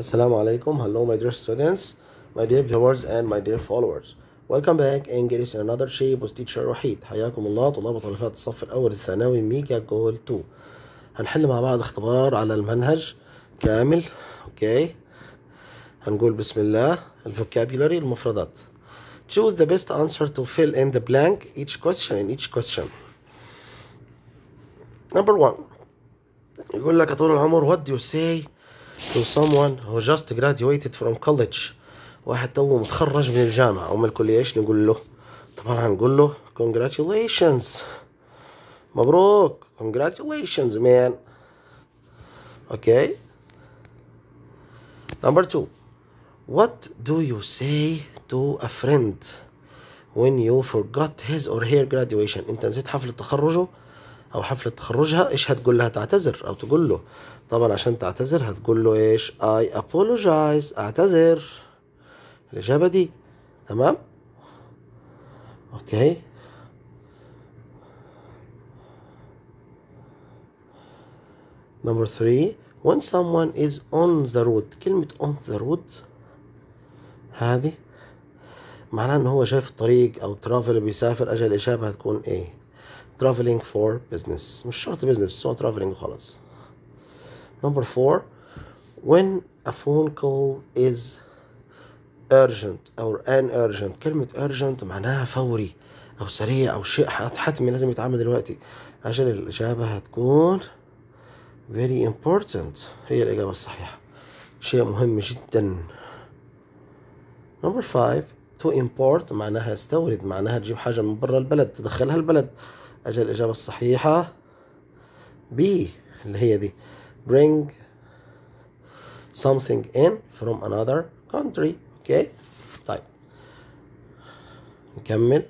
السلام عليكم Hello, my dear students, my dear viewers, and my dear followers. Welcome back English in another shape with teacher وحيد. حياكم الله طلاب وطالبات الصف الأول الثانوي ميجا جول 2. هنحل مع بعض اختبار على المنهج كامل. أوكي. هنقول بسم الله الفوكابيولاري المفردات. Choose the best answer to fill in the blank each question in each question. Number one. يقول لك يا طول العمر what do you say to someone who just graduated from college واحد تو متخرج من الجامعة أو من الكلية إيش نقول له؟ طبعا هنقول له congratulations مبروك congratulations man okay number two what do you say to a friend when you forgot his or her graduation أنت نسيت حفل تخرجه او حفله تخرجها ايش هتقول لها تعتذر او تقول له طبعا عشان تعتذر هتقول له ايش اي apologize اعتذر الاجابه دي تمام اوكي نمبر 3 when someone is on the road كلمة on the road هذه معناها ان هو شايف الطريق او ترافل بيسافر اجل الاجابة هتكون ايه traveling for business مش شرط business بس هو traveling وخلاص number four when a phone call is urgent or an urgent كلمة urgent معناها فوري أو سريع أو شيء حتمي لازم يتعمل دلوقتي أجل الإجابة هتكون very important هي الإجابة الصحيحة شيء مهم جدا number five to import معناها استورد معناها تجيب حاجة من برا البلد تدخلها البلد أجل الإجابة الصحيحة بي اللي هي دي bring something in from another country اوكي okay. طيب نكمل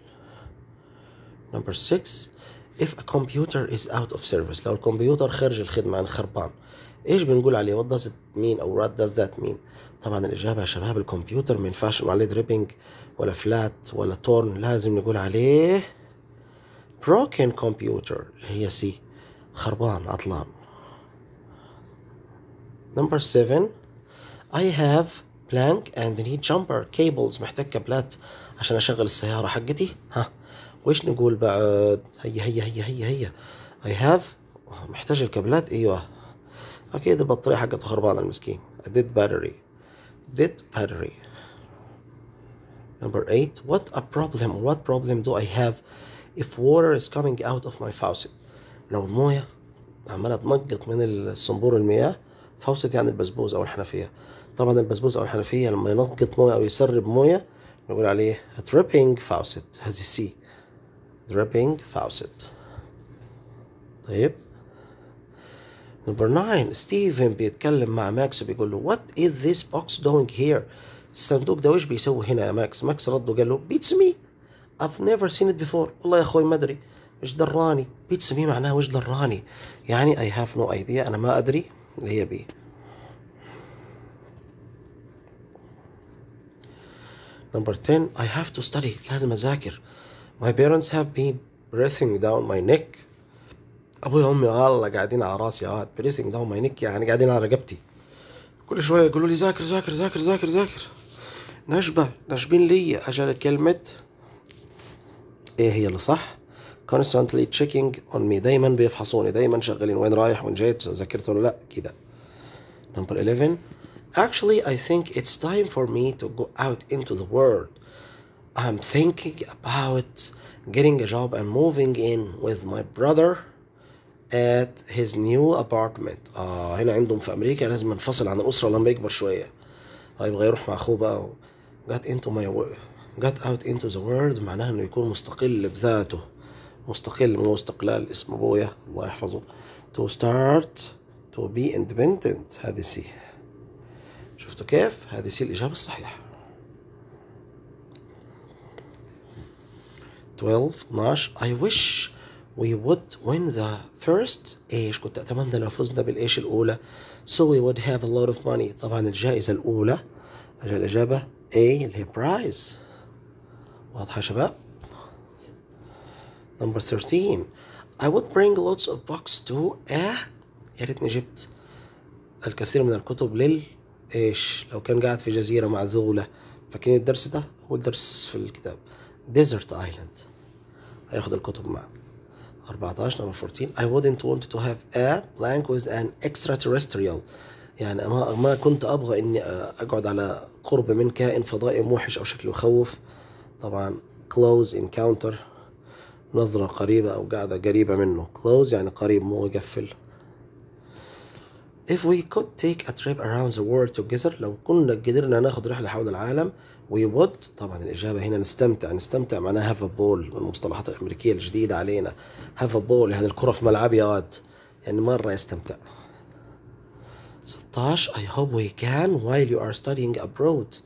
number 6 if a computer is out of service لو الكمبيوتر خارج الخدمة عن يعني خربان ايش بنقول عليه what does it mean or what does that mean طبعا الإجابة يا شباب الكمبيوتر ما ينفعش نقول عليه dripping ولا فلات ولا تورن لازم نقول عليه بروكن كمبيوتر اللي هي سي خربان عطلان نمبر 7 I have blank and need jumper cables محتاج كابلات عشان اشغل السيارة حقتي ها وش نقول بعد هيا هيا هيا هيا هيا I have محتاج الكابلات ايوه اكيد البطارية حقته خربانة المسكين dead battery dead battery number 8 what a problem what problem do I have if water is coming out of my faucet لو المويه عماله تنقط من الصنبور المياه فاوست يعني البسبوس او الحنفيه طبعا البسبوس او الحنفيه لما ينقط مويه او يسرب مويه نقول عليه dripping faucet هذه سي dripping faucet طيب نمبر 9 ستيفن بيتكلم مع ماكس بيقول له وات از ذيس بوكس دوينج هير الصندوق ده وش بيسوي هنا يا ماكس ماكس رد وقال له بيتس مي I've never seen it before والله يا اخوي ما ادري وش دراني بي معناها وش دراني يعني اي هاف نو ايديا انا ما ادري اللي هي بي نمبر 10 اي هاف تو ستدي لازم أذاكر ماي بيرنتس هاف بين breathing داون ماي نيك أبوي وأمي والله قاعدين على راسي اه بريسنج داون ماي نيك يعني قاعدين على رقبتي كل شوية يقولوا لي ذاكر ذاكر ذاكر ذاكر ذاكر نشبه نشبين لي أجل كلمة ايه هي اللي صح constantly checking on me دايما بيفحصوني دايما شغالين وين رايح وين جاي ذاكرت ولا لا كده number 11 actually I think it's time for me to go out into the world I'm thinking about getting a job and moving in with my brother at his new apartment آه هنا عندهم في أمريكا لازم انفصل عن الأسرة لما يكبر شوية هيبغى يروح مع أخوه بقى got into my work got out into the world معناها انه يكون مستقل بذاته مستقل مو استقلال اسم ابويا الله يحفظه to start to be independent هذه سي شفتوا كيف هذه سي الاجابه الصحيحه 12 12 I wish we would win the first ايش كنت اتمنى لو فزنا بالايش الاولى so we would have a lot of money طبعا الجائزه الاولى الاجابه A اللي هي برايز واضحة يا شباب number 13 I would bring lots of books to a يا ريتني جبت الكثير من الكتب لل ايش لو كان قاعد في جزيرة معزولة فاكرين الدرس ده أول درس في الكتاب desert island هياخد الكتب معه 14 number 14 I wouldn't want to have a blank with an extraterrestrial يعني ما ما كنت ابغى اني اقعد على قرب من كائن فضائي موحش او شكله يخوف طبعا close encounter نظرة قريبة أو قاعدة قريبة منه close يعني قريب مو يقفل If we could take a trip around the world together لو كنا قدرنا ناخد رحلة حول العالم we would طبعا الإجابة هنا نستمتع نستمتع معناها have a ball من المصطلحات الأمريكية الجديدة علينا have a ball يعني الكرة في ملعبي يا واد يعني مرة يستمتع 16 I hope we can while you are studying abroad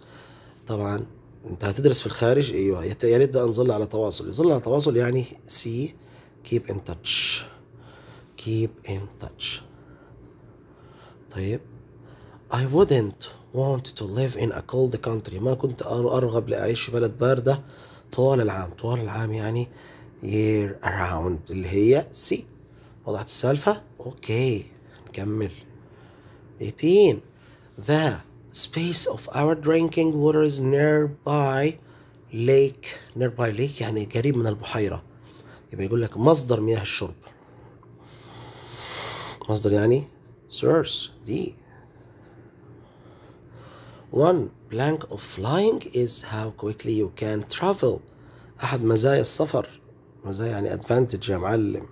طبعا انت هتدرس في الخارج ايوه يا ريت بقى نظل على تواصل نظل على تواصل يعني سي كيب ان تاتش كيب ان تاتش طيب I wouldn't want to live in a cold country ما كنت أرغب لأعيش في بلد باردة طوال العام طوال العام يعني year around اللي هي سي وضعت السالفة أوكي نكمل 18 The space of our drinking water is nearby lake nearby lake يعني قريب من البحيرة يبقى يقول لك مصدر مياه الشرب مصدر يعني source دي one blank of flying is how quickly you can travel أحد مزايا السفر مزايا يعني advantage يا معلم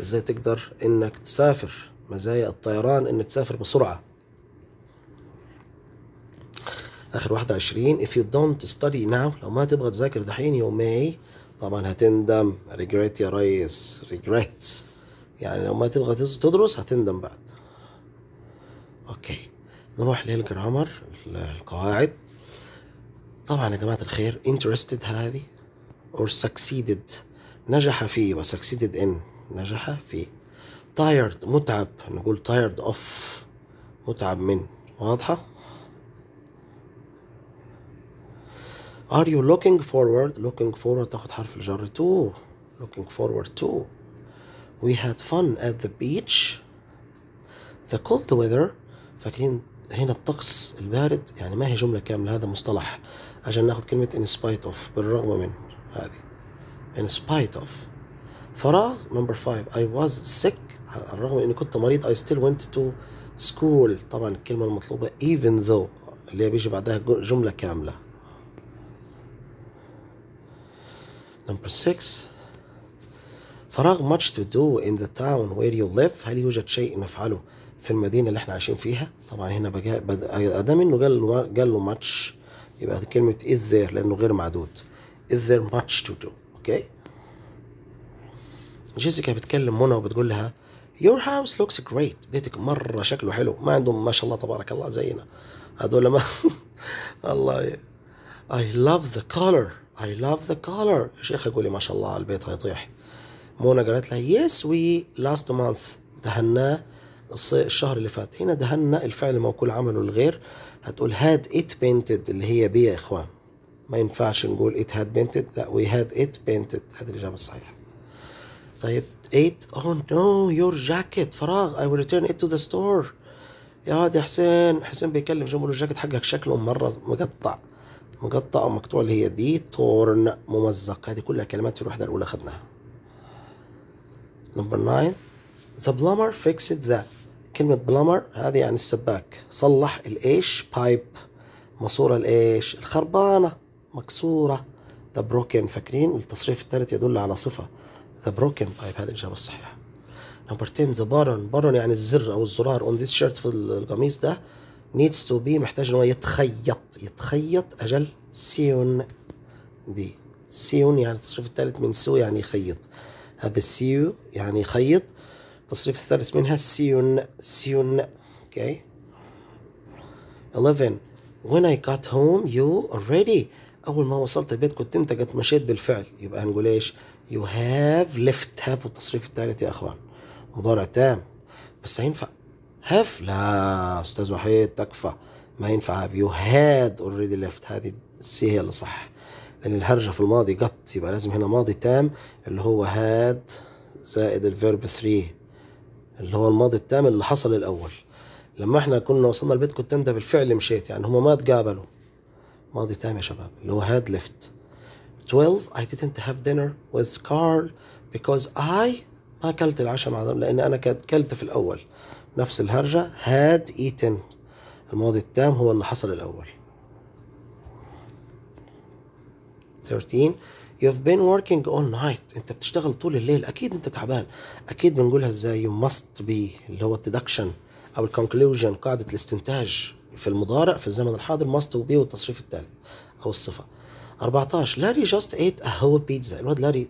ازاي تقدر انك تسافر مزايا الطيران انك تسافر بسرعة اخر واحدة if you don't study now لو ما تبغى تذاكر دحين you may طبعا هتندم regret يا ريس regret يعني لو ما تبغى تدرس هتندم بعد اوكي نروح للجرامر القواعد طبعا يا جماعة الخير interested هذه or succeeded نجح في و succeeded in نجح في tired متعب نقول tired of متعب من واضحة Are you looking forward? Looking forward تاخد حرف الجر to. Looking forward to. We had fun at the beach. The cold weather. فاكرين هنا الطقس البارد يعني ما هي جملة كاملة هذا مصطلح عشان ناخد كلمة in spite of بالرغم من هذه in spite of فراغ number five I was sick على الرغم اني كنت مريض I still went to school طبعا الكلمة المطلوبة even though اللي بيجي بعدها جملة كاملة Number six فراغ much to do in the town where you live هل يوجد شيء نفعله في المدينة اللي احنا عايشين فيها طبعا هنا أدام انه قال له جال له much يبقى كلمة is there لأنه غير معدود is there much to do اوكي جيسيكا بتكلم منى وبتقول لها your house looks great بيتك مرة شكله حلو ما عندهم ما شاء الله تبارك الله زينا هذول ما الله I love the color I love the color الشيخ يقول لي ما شاء الله البيت هيطيح منى قالت لها yes we last month دهناه الشهر اللي فات هنا دهنا الفعل موكول عمله الغير هتقول had it painted اللي هي بي يا اخوان ما ينفعش نقول it had painted لا we had it painted هذه الاجابه الصحيحه طيب 8 oh no your jacket فراغ I will return it to the store يا واد يا حسين حسين بيكلم جمهور الجاكيت حقك شكله مرة مقطع مقطع او مقطوع اللي هي دي تورن ممزق هذه كلها كلمات في الوحده الاولى خدناها نمبر 9 ذا بلمر فيكسد ذا كلمة بلمر هذه يعني السباك صلح الايش بايب ماسورة الايش الخربانة مكسورة ذا بروكن فاكرين التصريف الثالث يدل على صفة ذا بروكن بايب هذه الإجابة الصحيحة نمبر 10 ذا بارون بارون يعني الزر أو الزرار اون ذيس شيرت في القميص ده نيدز تو بي محتاج ان هو يتخيط يتخيط اجل سيون دي سيون يعني التصريف الثالث من سو يعني يخيط هذا سيو يعني يخيط التصريف الثالث منها سيون سيون اوكي 11 when I got home you already أول ما وصلت البيت كنت أنت قد مشيت بالفعل يبقى هنقول إيش you have left have والتصريف الثالث يا أخوان مضارع تام بس هينفع هاف لا استاذ وحيد تكفى ما ينفع هاف يو هاد اوريدي ليفت هذه السي هي اللي صح لان الهرجه في الماضي جت يبقى لازم هنا ماضي تام اللي هو هاد زائد الفيرب 3 اللي هو الماضي التام اللي حصل الاول لما احنا كنا وصلنا البيت كنت انت بالفعل مشيت يعني هما ما تقابلوا ماضي تام يا شباب اللي هو هاد ليفت 12 I didn't have dinner with Carl because I ما اكلت العشاء مع لان انا كلت في الاول نفس الهرجة had eaten الماضي التام هو اللي حصل الأول 13 You've been working all night انت بتشتغل طول الليل اكيد انت تعبان اكيد بنقولها ازاي you must be اللي هو الديدكشن او الكونكلوجن قاعدة الاستنتاج في المضارع في الزمن الحاضر must be والتصريف الثالث او الصفة 14 لاري just ate a whole pizza الواد لاري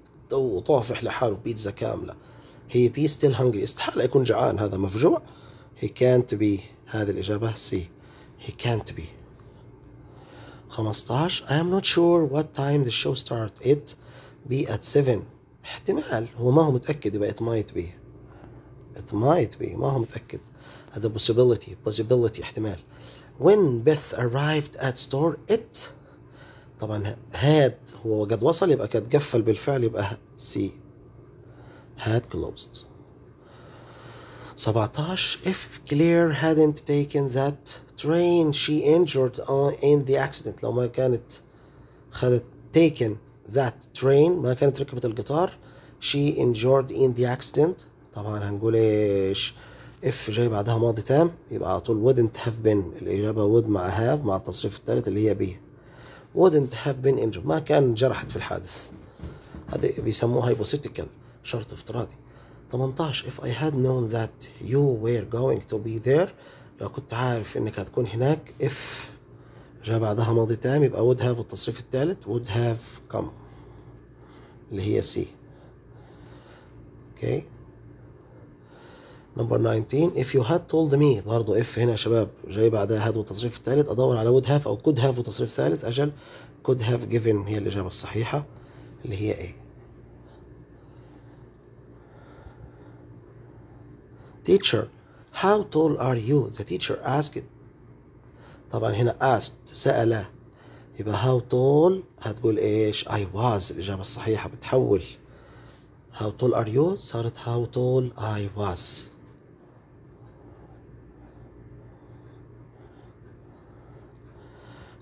طافح لحاله بيتزا كاملة هي بي ستيل هانجري استحالة يكون جعان هذا مفجوع هي كانت بي هذه الإجابة سي هي كانت بي 15 I am not sure what time the show start it be at 7 احتمال هو ما هو متأكد يبقى it might be it might be ما هو متأكد هذا possibility possibility احتمال when Beth arrived at store it طبعا هاد هو قد وصل يبقى قد قفل بالفعل يبقى سي had closed. 17 if Claire hadn't taken that train she injured in the accident لو ما كانت خدت taken that train ما كانت ركبت القطار she injured in the accident طبعا هنقول ايش if جاي بعدها ماضي تام يبقى على طول wouldn't have been الإجابة would مع have مع التصريف الثالث اللي هي be wouldn't have been injured ما كان جرحت في الحادث هذه بيسموها hypothetical شرط افتراضي 18 if I had known that you were going to be there لو كنت عارف انك هتكون هناك if جاء بعدها ماضي تام يبقى would have والتصريف الثالث would have come اللي هي C اوكي okay. نمبر 19 if you had told me برضه if هنا يا شباب جاي بعدها had والتصريف الثالث ادور على would have او could have وتصريف ثالث اجل could have given هي الاجابه الصحيحه اللي هي A Teacher, how tall are you? The teacher asked. طبعا هنا asked سأل يبقى how tall هتقول ايش I was الإجابة الصحيحة بتحول how tall are you صارت how tall I was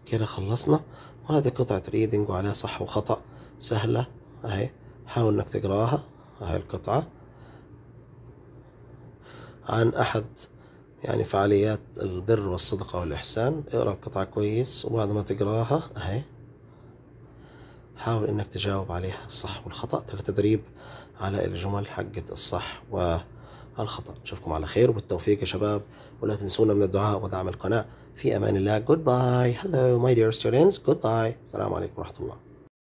كده خلصنا وهذه قطعة ريدنج وعليها صح وخطأ سهلة اهي حاول انك تقراها هاي القطعة عن أحد يعني فعاليات البر والصدقة والإحسان اقرأ القطعة كويس وبعد ما تقراها أهي حاول إنك تجاوب عليها الصح والخطأ تدريب على الجمل حقت الصح والخطأ أشوفكم على خير وبالتوفيق يا شباب ولا تنسونا من الدعاء ودعم القناة في أمان الله goodbye hello my dear students goodbye السلام عليكم ورحمة الله